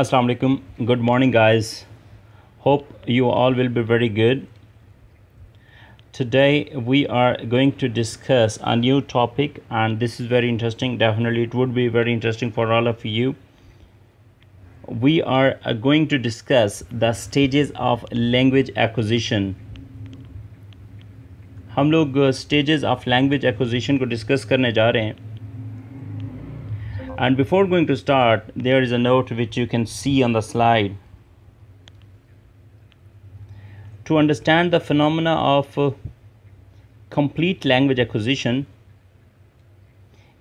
assalamu alaikum good morning guys hope you all will be very good today we are going to discuss a new topic and this is very interesting definitely it would be very interesting for all of you we are uh, going to discuss the stages of language acquisition हम लोग uh, stages of language acquisition को discuss करने जा रहे हैं and before going to start there is a note which you can see on the slide to understand the phenomena of uh, complete language acquisition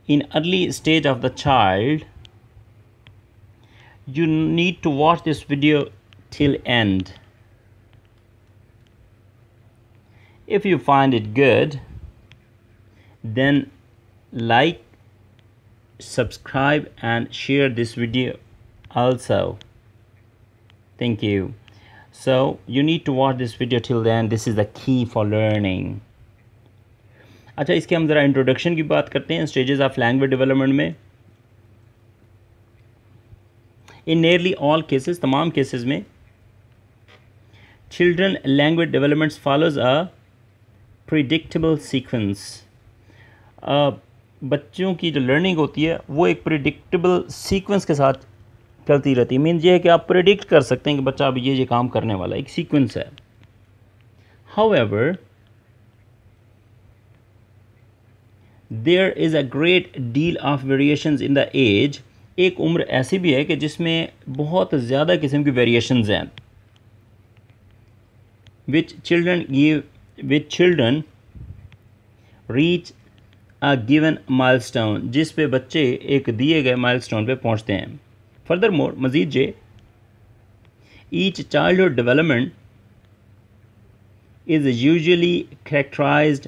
in early stage of the child you need to watch this video till end if you find it good then like subscribe and share this video also thank you so you need to watch this video till then this is the key for learning अच्छा इसके हम ज़रा introduction की बात करते हैं stages of language development में in nearly all cases तमाम केसेस में children language developments follows a predictable sequence बच्चों की जो लर्निंग होती है वो एक प्रिडिक्टेबल सीक्वेंस के साथ चलती रहती है मीन ये है कि आप प्रिडिक्ट कर सकते हैं कि बच्चा अब ये ये काम करने वाला है एक सीक्वेंस है however there is a great deal of variation in the age एक उम्र ऐसी भी है कि जिसमें बहुत ज़्यादा किस्म की वेरिएशन हैं which children give which children reach a given milestone जिस पे बच्चे एक दिए गए माइलस्टोन पे पहुंचते हैं फर्दर मोर मजीद जे each childhood development is usually characterize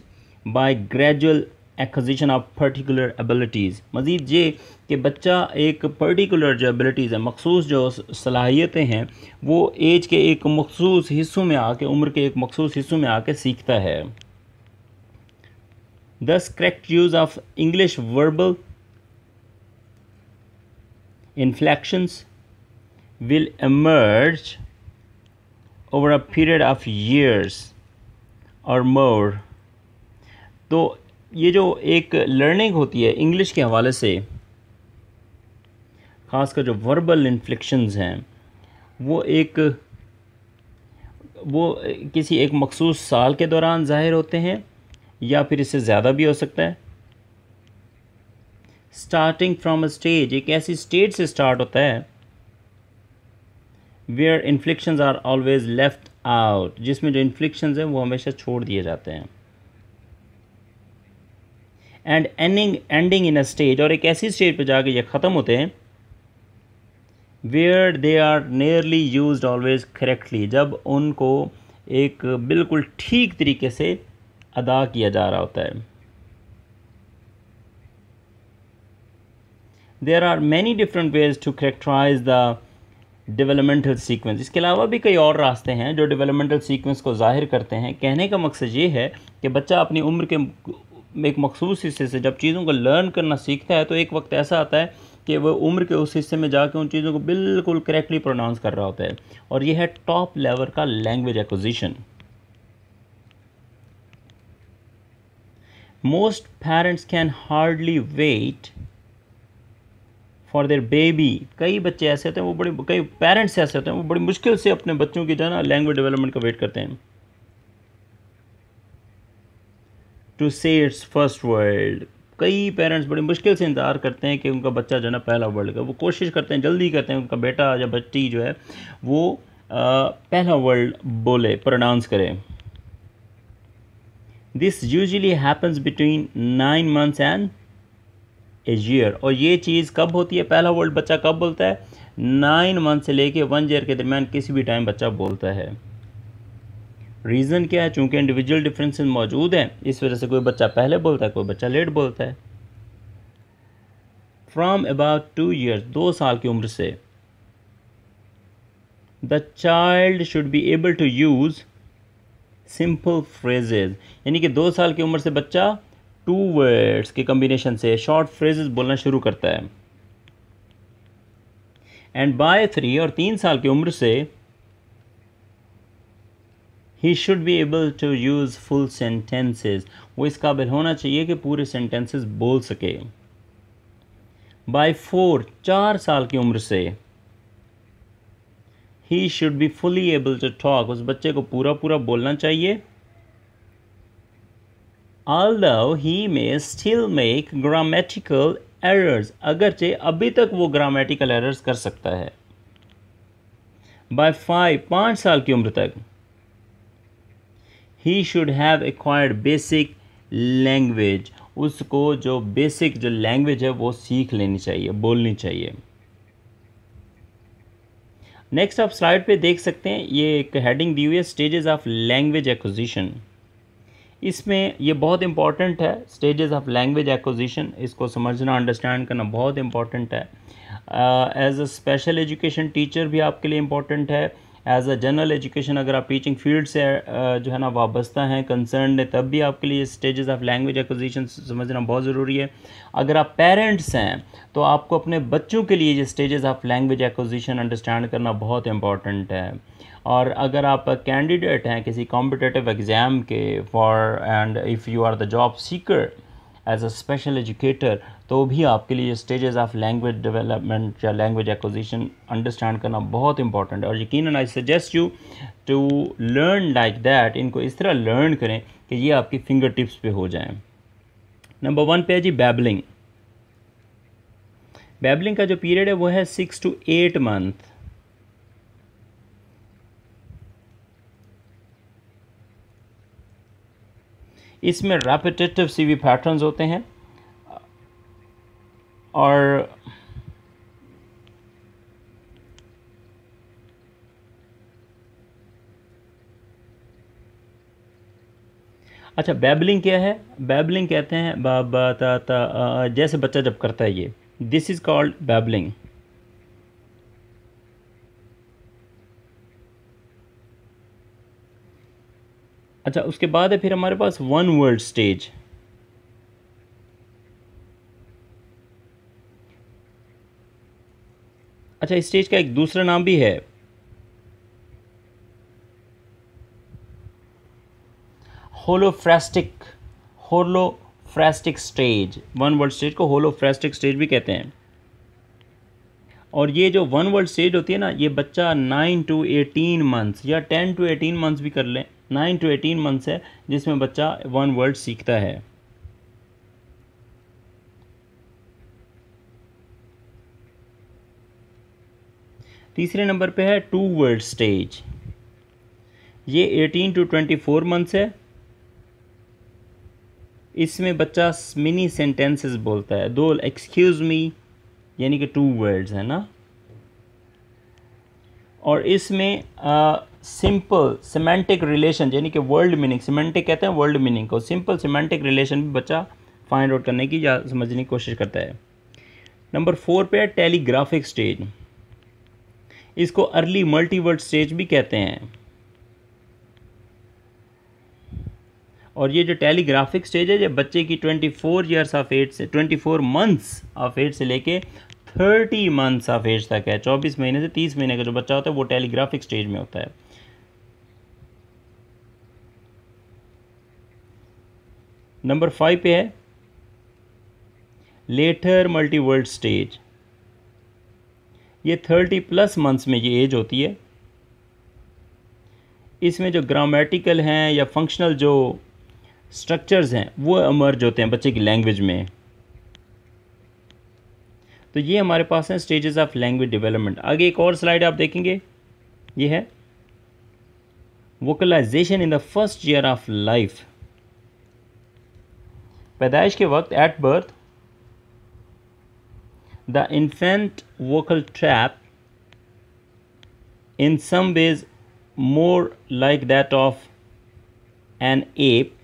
by gradual acquisition of particular abilities मज़ीद ये कि बच्चा एक पर्टिकुलर जो एबिलिटीज़ है मखसूस जो सलाहियतें हैं वो एज के एक मखसूस हिस्सों में आके उम्र के एक मखसूस हिस्सों में आके सीखता है Thus, correct use of English verbal inflections will emerge over a period of years और मोर तो ये जो एक लर्निंग होती है इंग्लिश के हवाले से खासकर जो वर्बल इन्फ्लिक्शंस हैं वो एक वो किसी एक मखसूस साल के दौरान ज़ाहिर होते हैं या फिर इससे ज़्यादा भी हो सकता है स्टार्टिंग फ्रॉम अ स्टेज एक ऐसी स्टेज से स्टार्ट होता है where inflection are always left out जिसमें जो इन्फ्लिक्शन हैं वो हमेशा छोड़ दिए जाते हैं and ending ending in a stage और एक ऐसी स्टेज पर जाके ये ख़त्म होते हैं where they are nearly use always correctly जब उनको एक बिल्कुल ठीक तरीके से अदा किया जा रहा होता है there are many different ways to characterize the developmental sequence इसके अलावा भी कई और रास्ते हैं जो डिवेलपमेंटल सीक्वेंस को जाहिर करते हैं कहने का मकसद ये है कि बच्चा अपनी उम्र के एक मखसूस हिस्से से जब चीज़ों को लर्न करना सीखता है तो एक वक्त ऐसा आता है कि वह उम्र के उस हिस्से में जाकर उन चीज़ों को बिल्कुल करेक्टली प्रोनाउंस कर रहा होता है और यह है टॉप लेवल का language acquisition most parents can hardly wait for their baby कई बच्चे ऐसे होते हैं वो बड़े कई पेरेंट्स ऐसे होते हैं वो बड़ी मुश्किल से अपने बच्चों की जो है ना लैंग्वेज डेवलपमेंट का वेट करते हैं to say it's first word कई पेरेंट्स बड़ी मुश्किल से इंतज़ार करते हैं कि उनका बच्चा जो है ना पहला वर्ल्ड का वो कोशिश करते हैं जल्दी करते हैं उनका बेटा या बच्ची जो है वो आ, पहला वर्ल्ड बोले प्रोनाउंस करें this usually happens between nine months and a year और ये चीज़ कब होती है पहला वर्ल्ड बच्चा कब बोलता है नाइन मंथ से लेके वन ईयर के दरमियान किसी भी टाइम बच्चा बोलता है रीज़न क्या है चूँकि इंडिविजुअल डिफरेंसेस मौजूद हैं इस वजह से कोई बच्चा पहले बोलता है कोई बच्चा लेट बोलता है फ्राम अबाउट टू ईयर्स दो साल की उम्र से the child should be able to use simple phrases यानी कि दो साल की उम्र से बच्चा टू वर्ड्स के कम्बिनेशन से शॉर्ट फ्रेजेज बोलना शुरू करता है एंड बाय थ्री और तीन साल की उम्र से ही should be able to use full sentences वो इस काबिल होना चाहिए कि पूरे सेंटेंसेस बोल सके बाय फोर चार साल की उम्र से ही should be fully able to talk उस बच्चे को पूरा पूरा बोलना चाहिए although he may still make grammatical errors अगरचे अभी तक वो grammatical errors कर सकता है by फाइव पाँच साल की उम्र तक he should have acquired basic language उसको जो basic जो language है वो सीख लेनी चाहिए बोलनी चाहिए नेक्स्ट आप स्लाइड पे देख सकते हैं ये एक हेडिंग दी हुई है स्टेजेस ऑफ लैंग्वेज एक्विजिशन इसमें ये बहुत इंपॉर्टेंट है स्टेजेस ऑफ लैंग्वेज एक्विजिशन इसको समझना अंडरस्टैंड करना बहुत इंपॉर्टेंट है as a special education teacher भी आपके लिए इम्पॉर्टेंट है एज अ जनरल एजुकेशन अगर आप टीचिंग फील्ड से जो है ना वाबस्ता हैं कंसर्न है तब भी आपके लिए स्टेजेस ऑफ लैंग्वेज एक्विजिशन समझना बहुत ज़रूरी है अगर आप पेरेंट्स हैं तो आपको अपने बच्चों के लिए ये stages of language acquisition understand करना बहुत इंपॉर्टेंट है और अगर आप कैंडिडेट हैं किसी कॉम्पिटेटिव एग्ज़ाम के for and if you are the job seeker as a special educator तो भी आपके लिए स्टेजेस ऑफ लैंग्वेज डेवलपमेंट या लैंग्वेज एक्विजिशन अंडरस्टैंड करना बहुत इंपॉर्टेंट है और यकीन I suggest you to learn like that इनको इस तरह लर्न करें कि ये आपकी फिंगर टिप्स पे हो जाएं नंबर वन पे है जी बैबलिंग बैबलिंग का जो पीरियड है वो है सिक्स टू एट मंथ इसमें रेपिटेटिव सीवी पैटर्न्स होते हैं और अच्छा बैबलिंग क्या है बैबलिंग कहते हैं बा, ता, ता, जैसे बच्चा जब करता है ये दिस इज़ कॉल्ड बैबलिंग अच्छा उसके बाद है फिर हमारे पास वन वर्ल्ड स्टेज अच्छा स्टेज का एक दूसरा नाम भी है holophrastic holophrastic stage one world stage को होलोफ्रेस्टिक स्टेज भी कहते हैं और ये जो वन वर्ल्ड स्टेज होती है ना ये बच्चा नाइन टू एटीन मंथ्स या टेन टू एटीन मंथ्स भी कर लें नाइन टू एटीन मंथ्स है जिसमें बच्चा वन वर्ड सीखता है तीसरे नंबर पे है टू वर्ड स्टेज ये eighteen to twenty four months है इसमें बच्चा मिनी सेंटेंसेस बोलता है दो एक्सक्यूज़ मी यानी कि टू वर्ड्स है ना और इसमें सिंपल सिमेंटिक रिलेशन यानी कि वर्ल्ड मीनिंग सिमेंटिक कहते हैं वर्ल्ड मीनिंग को सिंपल सिमेंटिक रिलेशन भी बच्चा फाइंड आउट करने की या समझने की कोशिश करता है नंबर फोर पे है टेलीग्राफिक स्टेज इसको अर्ली मल्टीवर्ड स्टेज भी कहते हैं और ये जो टेलीग्राफिक स्टेज है ये बच्चे की twenty four years of age से twenty four months of age से लेके थर्टी मंथ्स ऑफ एज तक है चौबीस महीने से तीस महीने का जो बच्चा होता है वो टेलीग्राफिक स्टेज में होता है नंबर फाइव पे है लेटर मल्टी वर्ल्ड स्टेज ये थर्टी प्लस मंथ्स में ये एज होती है इसमें जो ग्रामेटिकल हैं या फंक्शनल जो स्ट्रक्चर्स हैं वो अमर्ज होते हैं बच्चे की लैंग्वेज में तो ये हमारे पास हैं स्टेजेस ऑफ लैंग्वेज डेवलपमेंट आगे एक और स्लाइड आप देखेंगे ये है vocalization in the first year of life पैदाइश के वक्त at birth the infant vocal tract in some ways more like that of an ape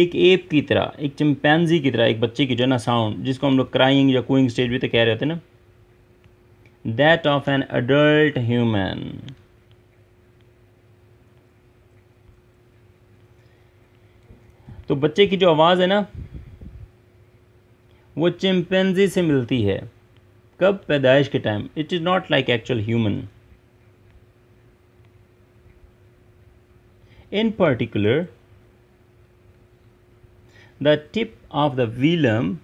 एक एप की तरह एक चिंपैनजी की तरह एक बच्चे की जो है ना साउंड जिसको हम लोग क्राइंग या कोइंग स्टेज भी तो कह रहे होते ना that of an adult human तो बच्चे की जो आवाज़ है ना वो चिमपेंजी से मिलती है कब पैदाइश के time it is not like actual human in particular the tip of the velum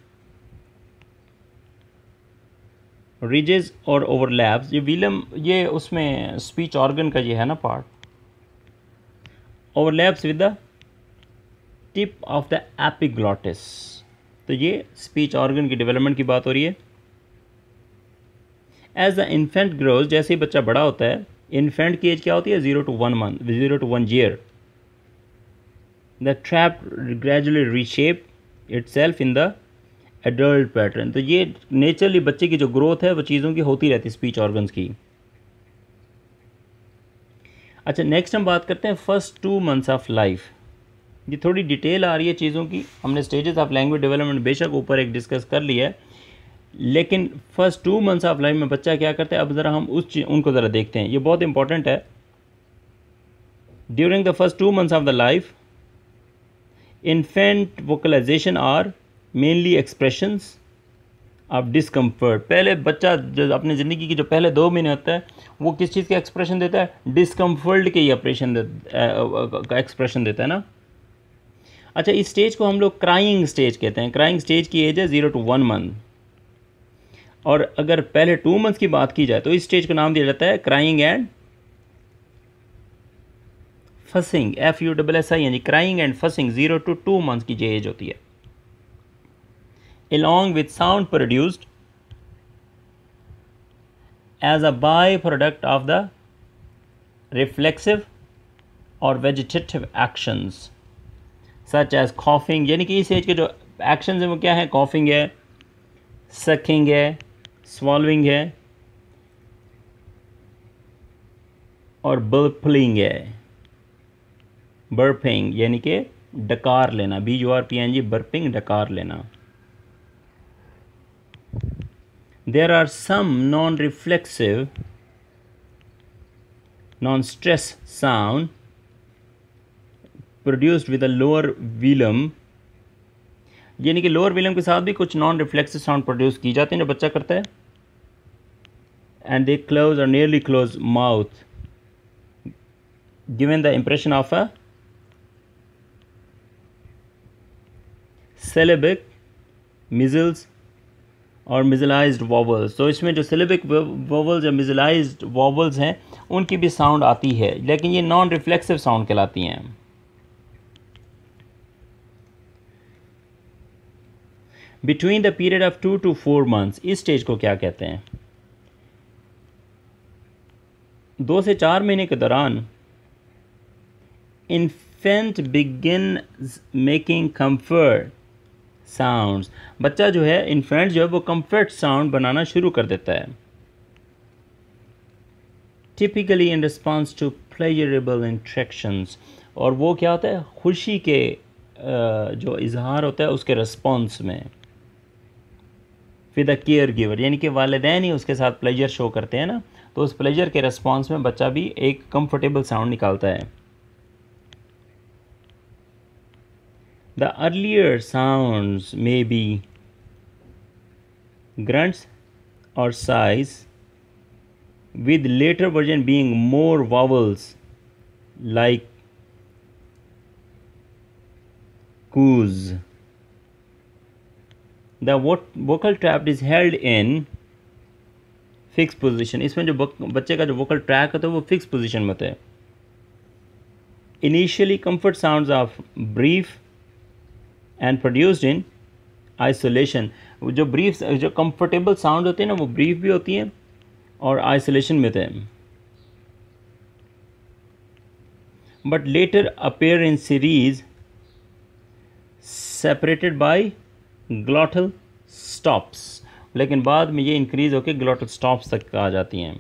rises और ओवरलैप्स ये वीलम ये उसमें स्पीच ऑर्गन का ये है ना part overlaps with the tip of the epiglottis तो ये स्पीच ऑर्गन की डेवलपमेंट की बात हो रही है एज द इन्फेंट ग्रोज जैसे ही बच्चा बड़ा होता है इन्फेंट की एज क्या होती है zero to one month zero to one year the tract gradually reshape itself in the adult pattern तो ये नेचुरली बच्चे की जो ग्रोथ है वो चीज़ों की होती रहती है स्पीच ऑर्गन्स की अच्छा नेक्स्ट हम बात करते हैं first two months of life ये थोड़ी डिटेल आ रही है चीज़ों की हमने स्टेजेस ऑफ लैंग्वेज डेवलपमेंट बेशक ऊपर एक डिस्कस कर लिया है लेकिन first two months of life में बच्चा क्या करता है अब ज़रा हम उस चीज़ उनको ज़रा देखते हैं ये बहुत इंपॉर्टेंट है during the first two months of the life infant vocalization are mainly expressions of discomfort पहले बच्चा जो अपने ज़िंदगी की जो पहले दो महीने होता है वो किस चीज़ का एक्सप्रेशन देता है डिसकम्फर्ट के ही ऑपरेशन का एक्सप्रेशन देता है ना अच्छा इस स्टेज को हम लोग क्राइंग स्टेज कहते हैं क्राइंग स्टेज की एज है ज़ीरो टू वन मंथ और अगर पहले टू मंथ की बात की जाए तो इस स्टेज का नाम दिया जाता है crying and fussing F U double S I यानी crying and fussing zero to two month की जो एज होती है along with sound produced as a by product of the reflexive or vegetative actions such as coughing यानी कि इस as के जो एक्शन हैं वो क्या है कॉफिंग है सकिंग है स्वॉल्विंग है और बर्फलिंग है बर्फिंग यानी कि डकार लेना B U R P N G burping डकार लेना there are some non reflexive non stress sound produced with a lower velum यानी कि लोअर विलम के साथ भी कुछ नॉन रिफ्लेक्सिव साउंड प्रोड्यूस की जाती है जो बच्चा करता है and they close or nearly close mouth given the impression of a syllabic nasals or nasalized vowels तो इसमें जो सिलेबिक वॉवल्स या मिजलाइज्ड वॉवल्स हैं उनकी भी साउंड आती है लेकिन ये नॉन रिफ्लेक्सिव साउंड कहलाती हैं between the period of two to four months इस स्टेज को क्या कहते हैं दो से चार महीने के दौरान infant begin making comfort sounds बच्चा जो है इन्फेंट जो है वो कम्फर्ट साउंड बनाना शुरू कर देता है typically in response to pleasurable interactions और वो क्या होता है खुशी के जो इजहार होता है उसके रिस्पॉन्स में फिर द केयर गिवर यानी कि वालदेन ही उसके साथ प्लेजर शो करते हैं ना तो उस प्लेजर के रिस्पॉन्स में बच्चा भी एक कंफर्टेबल साउंड निकालता है the earlier sounds may be grunts or sighs with later version being more vowels like coos the vocal tract is held in fix position इसमें जो बच्चे का जो वोकल ट्रैक होता है वो फिक्स पोजिशन में होता है initially comfort sound of brief and produced in isolation जो ब्रीफ जो कंफर्टेबल साउंड होते हैं ना वो ब्रीफ भी होती हैं और आइसोलेशन में होते हैं but later appear in series separated by glottal stops लेकिन बाद में ये इंक्रीज होकर ग्लॉटल स्टॉप्स तक आ जाती हैं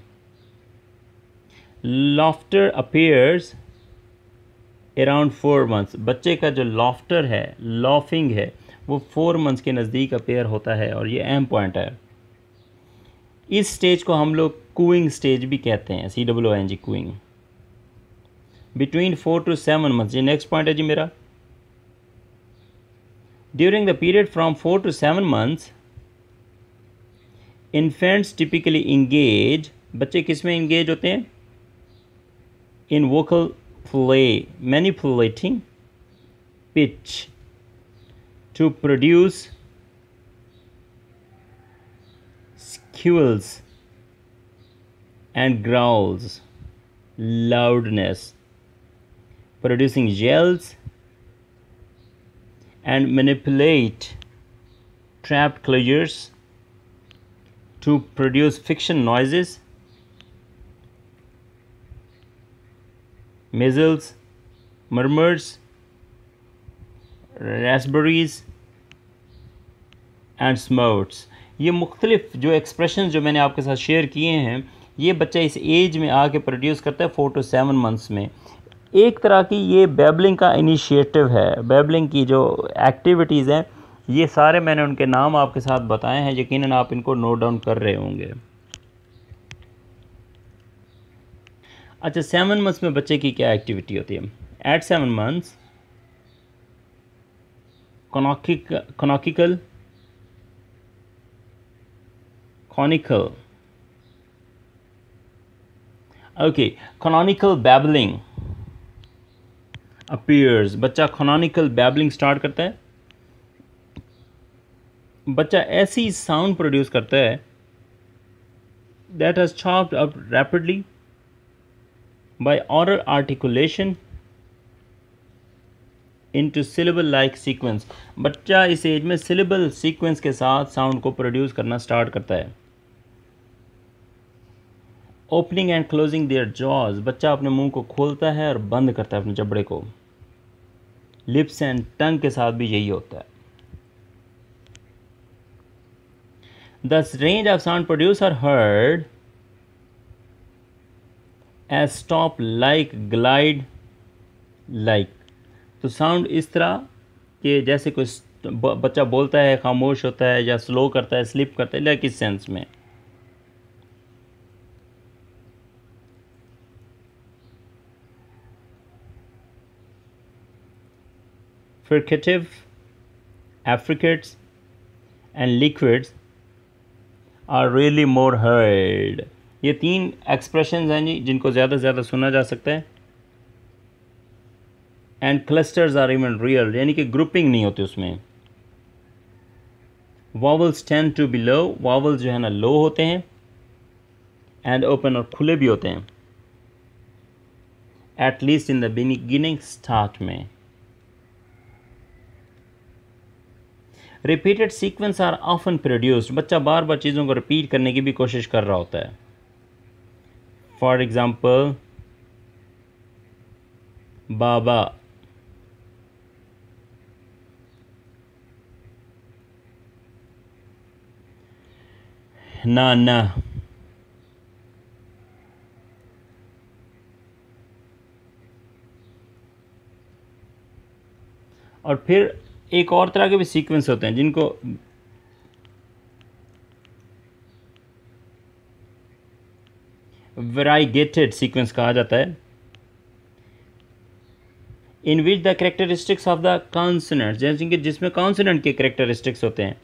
laughter appears around four months बच्चे का जो लॉफ्टर है लॉफिंग है वो फोर मंथ्स के नज़दीक अपेयर होता है और ये अहम पॉइंट है इस स्टेज को हम लोग कूइंग स्टेज भी कहते हैं C W N G cooing between four to seven months ये नेक्स्ट पॉइंट है जी मेरा during the period from 4 to 7 months infants typically engage bacche kis engage hote hain in vocal play manipulating pitch to produce squeals and growls loudness producing yells and manipulate trapped closures to produce fiction noises, measles, murmurs, raspberries and snorts ये मुख्तलिफ जो expression जो मैंने आपके साथ share किए हैं ये बच्चा इस एज में आके प्रोड्यूस करता है फोर टू सेवन मंथ्स में एक तरह की ये बेबलिंग का इनिशिएटिव है बेबलिंग की जो एक्टिविटीज़ हैं ये सारे मैंने उनके नाम आपके साथ बताए हैं यकीनन आप इनको नोट डाउन कर रहे होंगे अच्छा सेवन मंथ्स में बच्चे की क्या एक्टिविटी होती है at seven months canonical canonical okay okay babbling appears बच्चा खोनानिकल बैबलिंग स्टार्ट करता है बच्चा ऐसी साउंड प्रोड्यूस करता है that has chopped up rapidly oral articulation into syllable like sequence बच्चा इस एज में सिलेबल सीक्वेंस के साथ साउंड को प्रोड्यूस करना स्टार्ट करता है opening and closing their jaws बच्चा अपने मुंह को खोलता है और बंद करता है अपने जबड़े को लिप्स एंड टंग के साथ भी यही होता है the range of sound produce are heard as stop like glide like तो साउंड इस तरह के जैसे कोई बच्चा बोलता है खामोश होता है या स्लो करता है स्लिप करता है या किस सेंस में fricative, affricates, and liquids are really more heard. ये तीन एक्सप्रेशन हैं जी जिनको ज़्यादा से ज़्यादा सुना जा सकता है and clusters are even real यानी कि ग्रुपिंग नहीं होती उसमें vowels tend to be low vowels जो है ना लो होते हैं एंड ओपन और खुले भी होते हैं at least in the beginning start में repeated sequence are often produced बच्चा बार बार चीज़ों को रिपीट करने की भी कोशिश कर रहा होता है फॉर एग्ज़ाम्पल बाबा नाना और फिर एक और तरह के भी सीक्वेंस होते हैं जिनको वेराइगेटेड सीक्वेंस कहा जाता है in which the characteristics of the consonant जैसे जिसमें कॉन्सनेंट के करेक्टरिस्टिक्स होते हैं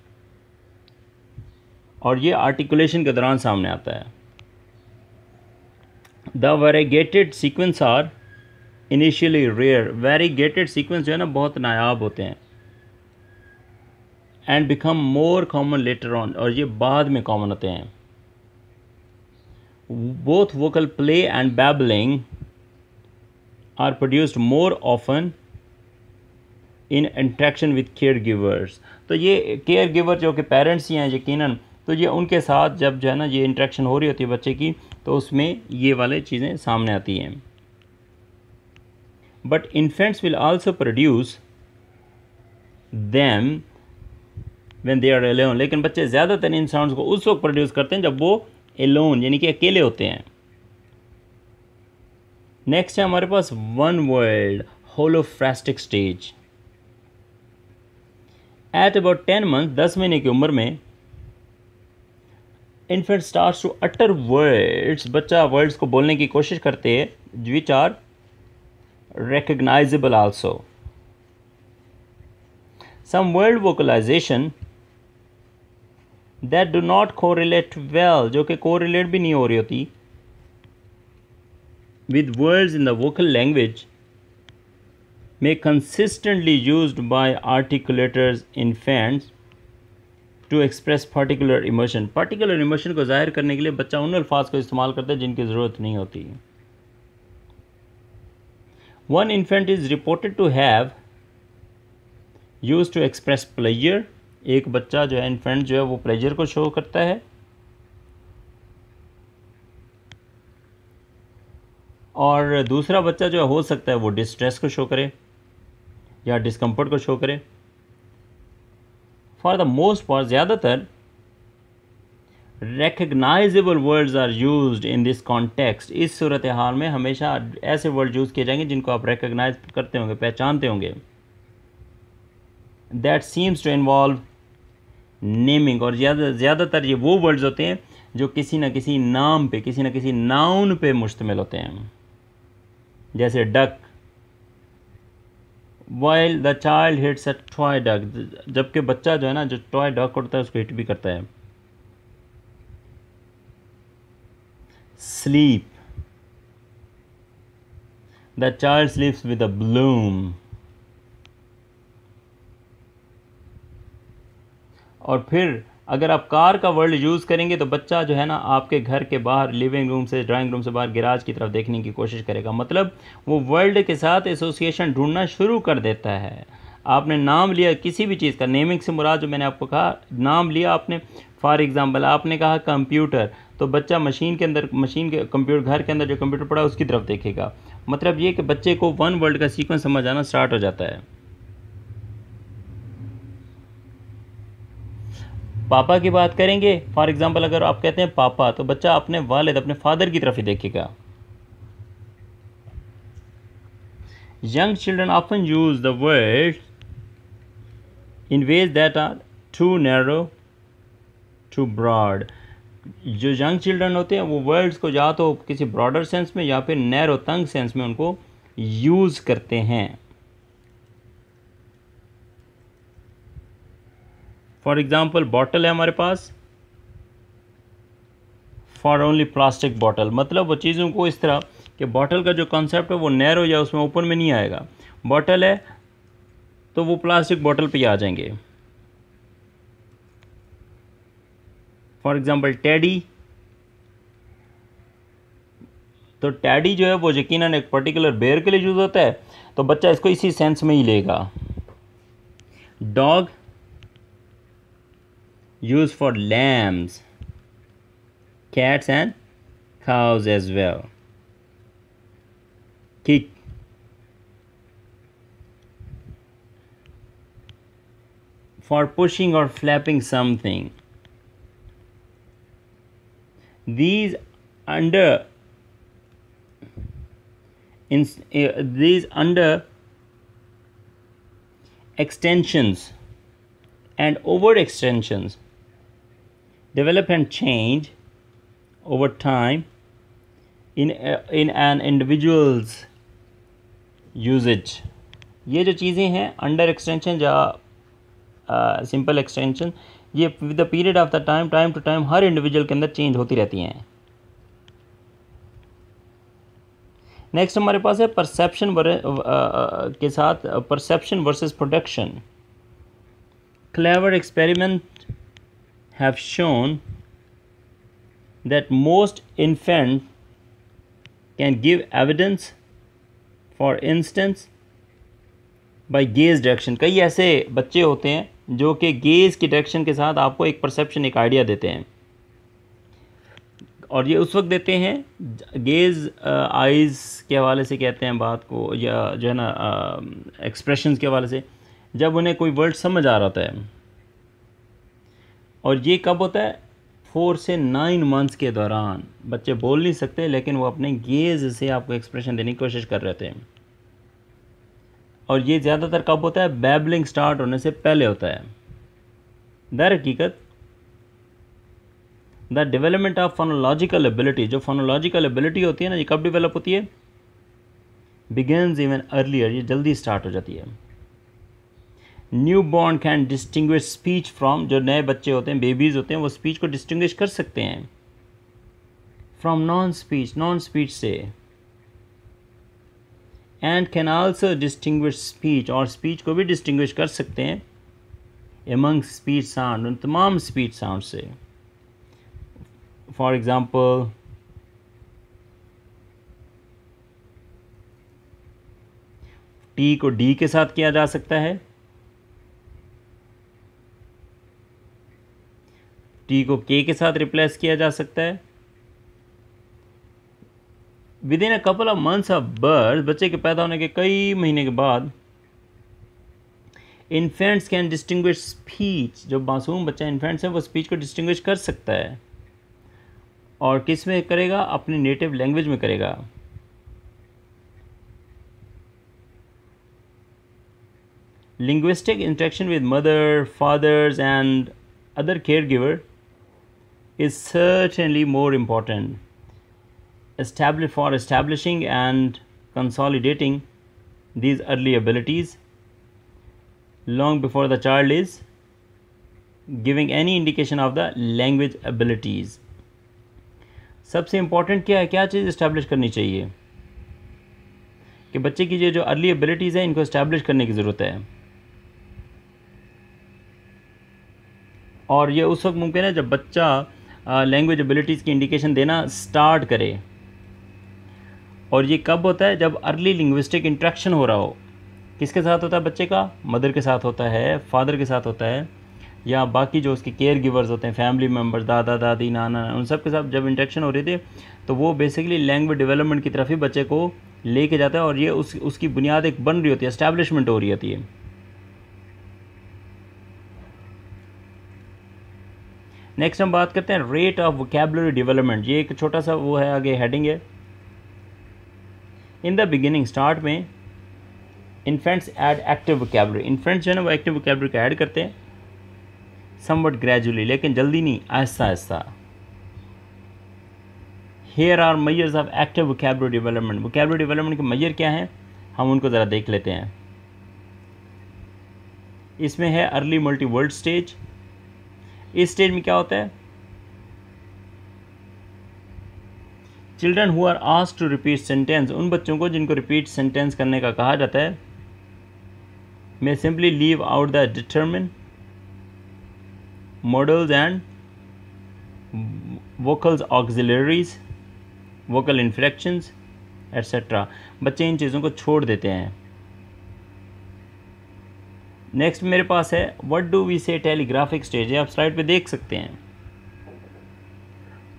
और ये आर्टिकुलेशन के दौरान सामने आता है the variegated sequence are initially rare variegated sequence जो है ना बहुत नायाब होते हैं and become more common later on और ये बाद में कॉमन होते हैं both vocal play and babbling are produced more often in interaction with care givers तो ये केयर गिवर जो कि पेरेंट्स ही हैं यकीन तो ये उनके साथ जब जो है ना ये इंट्रैक्शन हो रही होती है बच्चे की तो उसमें ये वाले चीज़ें सामने आती हैं but infants will also produce them when they are alone लेकिन बच्चे ज़्यादातर इन साउंड को उस वक्त प्रोड्यूस करते हैं जब वो एलोन यानी कि अकेले होते हैं नेक्स्ट है हमारे पास one world holophrastic stage at about ten month दस महीने की उम्र में infant start to utter words बच्चा वर्ड्स को बोलने की कोशिश करते हैं which are recognizable also some world vocalization that do not correlate well जो कि कोरिलेट भी नहीं हो रही होती with words in the vocal language may consistently use by articulators infant to express particular emotion particular emotion को जाहिर करने के लिए बच्चा उन अल्फाज को इस्तेमाल करता है जिनकी ज़रूरत नहीं होती one infant is reported to have use to express pleasure एक बच्चा जो है इन्फेंट जो है वो प्रेजर को शो करता है और दूसरा बच्चा जो हो सकता है वो डिस्ट्रेस को शो करे या डिस्कम्फर्ट को शो करे फॉर द मोस्ट पार्ट ज़्यादातर recognizable words are use in this context इस सूरत हाल में हमेशा ऐसे वर्ड यूज़ किए जाएंगे जिनको आप रिकगनाइज करते होंगे पहचानते होंगे that seems to involve naming और ज़्यादा ज़्यादातर ये वो वर्ड्स होते हैं जो किसी ना किसी नाम पे किसी ना किसी नाउन पे मुश्तमिल होते हैं जैसे duck while the child hits a toy duck जबकि बच्चा जो है ना जो टॉय डक उड़ता है उसको हिट भी करता है sleep the child sleeps with a bloom और फिर अगर आप कार का वर्ल्ड यूज़ करेंगे तो बच्चा जो है ना आपके घर के बाहर लिविंग रूम से ड्राइंग रूम से बाहर गिराज की तरफ देखने की कोशिश करेगा मतलब वो वर्ल्ड के साथ एसोसिएशन ढूंढना शुरू कर देता है आपने नाम लिया किसी भी चीज़ का नेमिंग से मुराद जो मैंने आपको कहा नाम लिया आपने फॉर एग्ज़ाम्पल आपने कहा कंप्यूटर तो बच्चा मशीन के अंदर मशीन के कंप्यूटर घर के अंदर जो कंप्यूटर पड़ा उसकी तरफ देखेगा मतलब ये कि बच्चे को वन वर्ल्ड का सीक्वेंस समझ आना स्टार्ट हो जाता है पापा की बात करेंगे फॉर एग्ज़ाम्पल अगर आप कहते हैं पापा तो बच्चा अपने वालद अपने फादर की तरफ ही देखेगा young children often use the word in ways that are too narrow too broad जो यंग चिल्ड्रन होते हैं वो वर्ड्स को या तो किसी ब्रॉडर सेंस में या फिर नैरो तंग सेंस में उनको यूज़ करते हैं फॉर एग्ज़ाम्पल बॉटल है हमारे पास फॉर ओनली प्लास्टिक बॉटल मतलब वो चीज़ों को इस तरह कि बॉटल का जो कॉन्सेप्ट है वो नैरो या उसमें ओपन में नहीं आएगा बॉटल है तो वो प्लास्टिक बॉटल पे आ जाएंगे फॉर एग्ज़ाम्पल टैडी तो टैडी जो है वो यकीन एक पर्टिकुलर बेयर के लिए यूज़ होता है तो बच्चा इसको इसी सेंस में ही लेगा dog used for lambs, cats and cows as well. Kick. For pushing or flapping something. These under in, uh, these under extensions and extensions. develop and change over time in uh, in an individual's usage ये जो चीज़ें हैं under extension या simple extension ये with the period of the time time to time हर individual के अंदर change होती रहती हैं नेक्स्ट हमारे पास है परसेप्शन uh, uh, के साथ perception versus production clever experiment have shown that most infant can give evidence for instance by gaze direction कई ऐसे बच्चे होते हैं जो कि गेज की डायरेक्शन के साथ आपको एक परसेप्शन एक आइडिया देते हैं और ये उस वक्त देते हैं गेज आइज़ uh, के हवाले से कहते हैं बात को या जो है ना एक्सप्रेशन uh, के हवाले से जब उन्हें कोई वर्ड समझ आ रहा था और ये कब होता है फोर से नाइन मंथ्स के दौरान बच्चे बोल नहीं सकते लेकिन वो अपने गेज से आपको एक्सप्रेशन देने की कोशिश कर रहे थे और ये ज़्यादातर कब होता है बैबलिंग स्टार्ट होने से पहले होता है दर हकीकत the development of phonological ability जो फोनोलॉजिकल एबिलिटी होती है ना ये कब डिवेलप होती है बिगेन्स इवन अर्लियर ये जल्दी स्टार्ट हो जाती है newborn can distinguish speech from जो नए बच्चे होते हैं बेबीज़ होते हैं वो स्पीच को डिस्टिंग्विश कर सकते हैं from non speech non speech से and can also distinguish speech और स्पीच को भी डिस्टिंग्विश कर सकते हैं एमंग स्पीच साउंड उन तमाम स्पीच साउंड से फॉर एग्ज़ाम्पल टी को डी के साथ किया जा सकता है टी को के के साथ रिप्लेस किया जा सकता है within a couple of months of birth बच्चे के पैदा होने के कई महीने के बाद इन्फेंट्स कैन डिस्टिंग्विश स्पीच जो मासूम बच्चा इन्फेंट्स है वो स्पीच को डिस्टिंग्विश कर सकता है और किस में करेगा अपने नेटिव लैंग्वेज में करेगा linguistic interaction with mother fathers and other care giver is certainly more important Establi for establishing and consolidating these early abilities long before the child is giving any indication of the language abilities सबसे important क्या है क्या चीज़ establish करनी चाहिए कि बच्चे की जो अर्ली एबिलिटीज़ हैं इनको इस्टेब्लिश करने की ज़रूरत है और ये उस वक्त मुमकिन है जब बच्चा लैंग्वेज एबिलिटीज़ की इंडिकेशन देना स्टार्ट करे और ये कब होता है जब अर्ली लिंग्विस्टिक इंट्रैक्शन हो रहा हो किसके साथ होता है बच्चे का मदर के साथ होता है फादर के साथ होता है या बाकी जो उसके केयर गिवर्स होते हैं फैमिली मेम्बर्स दादा दादी नाना उन सब के साथ जब इंट्रैक्शन हो रही थी तो वो बेसिकली लैंग्वेज डेवलपमेंट की तरफ ही बच्चे को लेके जाता है और ये उस उसकी बुनियाद एक बन रही होती है इस्टेब्लिशमेंट हो रही होती है नेक्स्ट हम बात करते हैं रेट ऑफ वोकेबलरी डेवलपमेंट ये एक छोटा सा वो है आगे हेडिंग है इन द बिगिनिंग स्टार्ट में infants add active vocabulary infants जो है ना वो एक्टिव वोकेबलरी को ऐड करते हैं समवट ग्रेजुअली लेकिन जल्दी नहीं आहिस्ता आहिस्ता here are measures of active vocabulary development vocabulary development के मैयर क्या हैं हम उनको ज़रा देख लेते हैं इसमें है अर्ली मल्टी वर्ल्ड स्टेज इस स्टेज में क्या होता है children who are asked to repeat sentence उन बच्चों को जिनको रिपीट सेंटेंस करने का कहा जाता है may simply leave out the determiner modals and vocals auxiliaries vocal inflections etcetera बच्चे इन चीज़ों को छोड़ देते हैं नेक्स्ट मेरे पास है what do we say telegraphic stage आप स्लाइड पे देख सकते हैं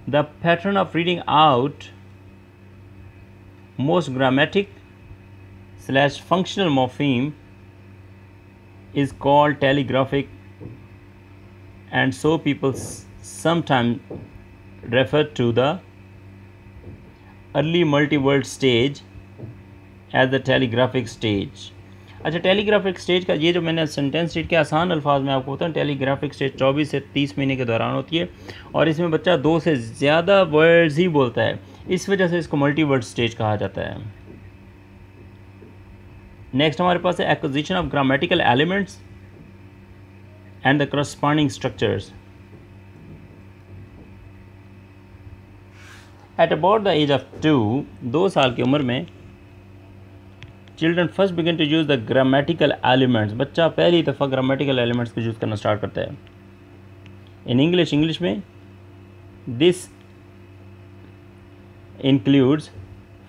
the pattern of reading out most grammatic slash functional morpheme is called telegraphic and so people sometime refer to the early multiword stage as the telegraphic stage अच्छा telegraphic stage का ये जो मैंने सेंटेंस रीड के आसान अल्फाज में आपको बताऊँ टेलीग्राफिक स्टेज चौबीस से तीस महीने के दौरान होती है और इसमें बच्चा दो से ज़्यादा वर्ड्स ही बोलता है इस वजह से इसको मल्टी वर्ड स्टेज कहा जाता है नेक्स्ट हमारे पास है acquisition of grammatical elements and the corresponding structures at about the age of two दो साल की उम्र में children first begin to use the grammatical elements बच्चा पहली दफ़ा ग्रामेटिकल एलिमेंट्स को यूज़ करना स्टार्ट करता है इन इंग्लिश इंग्लिश में this includes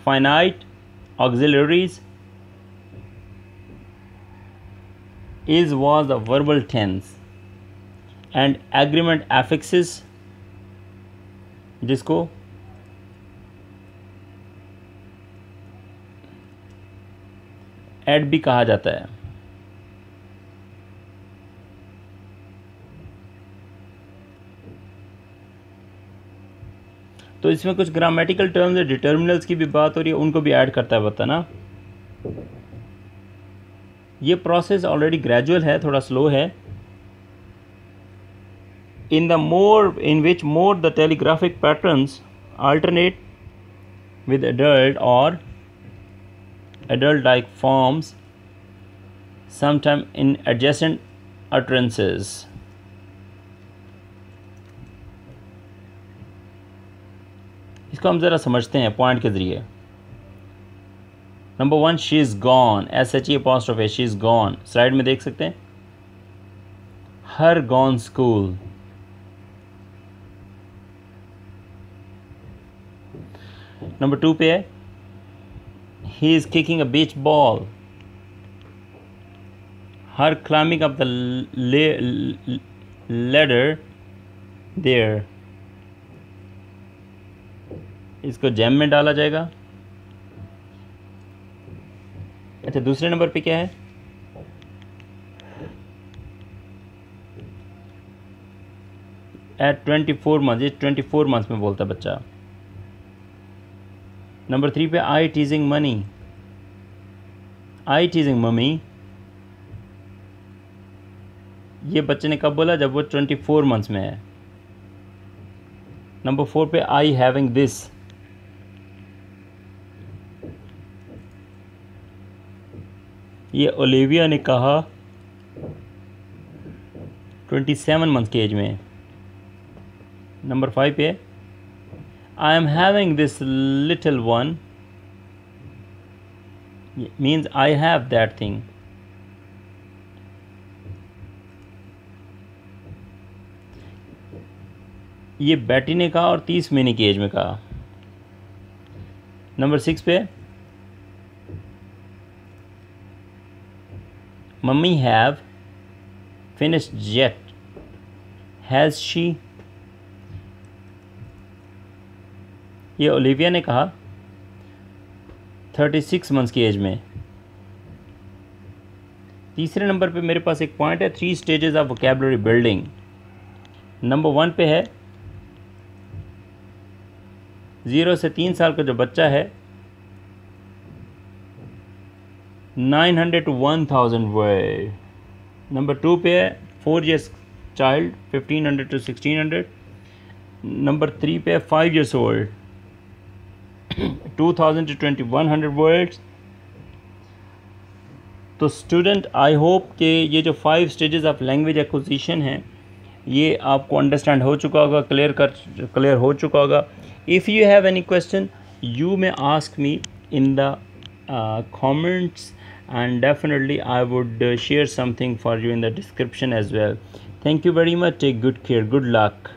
finite auxiliaries is was the verbal tense and agreement affixes जिसको एड भी कहा जाता है तो इसमें कुछ ग्रामेटिकल टर्म्स है डिटर्मिनल्स की भी बात हो रही है उनको भी ऐड करता है बताना ये प्रोसेस ऑलरेडी ग्रेजुअल है थोड़ा स्लो है in the more in which more the telegraphic patterns alternate with adult और adult-like forms, sometimes in adjacent utterances. इसको हम ज़रा समझते हैं पॉइंट के ज़रिए number one she is gone S H E past है शी इज़ गॉन स्लाइड में देख सकते हैं her gone school number two पे है He is kicking a beach ball. Her climbing up the ladder there. इसको जैम में डाला जाएगा अच्छा दूसरे नंबर पे क्या है एट ट्वेंटी फोर मंथ ये ट्वेंटी फोर मंथ में बोलता है बच्चा नंबर थ्री पे आई टीजिंग मनी आई टीजिंग मम्मी ये बच्चे ने कब बोला जब वो ट्वेंटी फोर मंथ्स में है नंबर फोर पे आई हैविंग दिस ये ओलिविया ने कहा ट्वेंटी सेवन मंथ के एज में नंबर फाइव पे I am having this little one it means I have that thing ये बैटी ने कहा और तीस मिनी की एज में कहा नंबर सिक्स पे mummy have finish yet has she ये ओलिविया ने कहा थर्टी सिक्स मंथ्स की एज में तीसरे नंबर पे मेरे पास एक पॉइंट है three stages of vocabulary building number one पे है ज़ीरो से तीन साल का जो बच्चा है nine hundred to one thousand वे नंबर टू पे है four years child fifteen hundred to sixteen hundred number three पे है फाइव ईयर्स ओल्ड 2100 वर्ड्स तो स्टूडेंट आई होप के ये जो five stages of language acquisition हैं ये आपको अंडरस्टैंड हो चुका होगा क्लियर कर क्लियर हो चुका होगा if you have any question you may ask me in the comments and definitely I would share something for you in the description as well thank you very much take good care good luck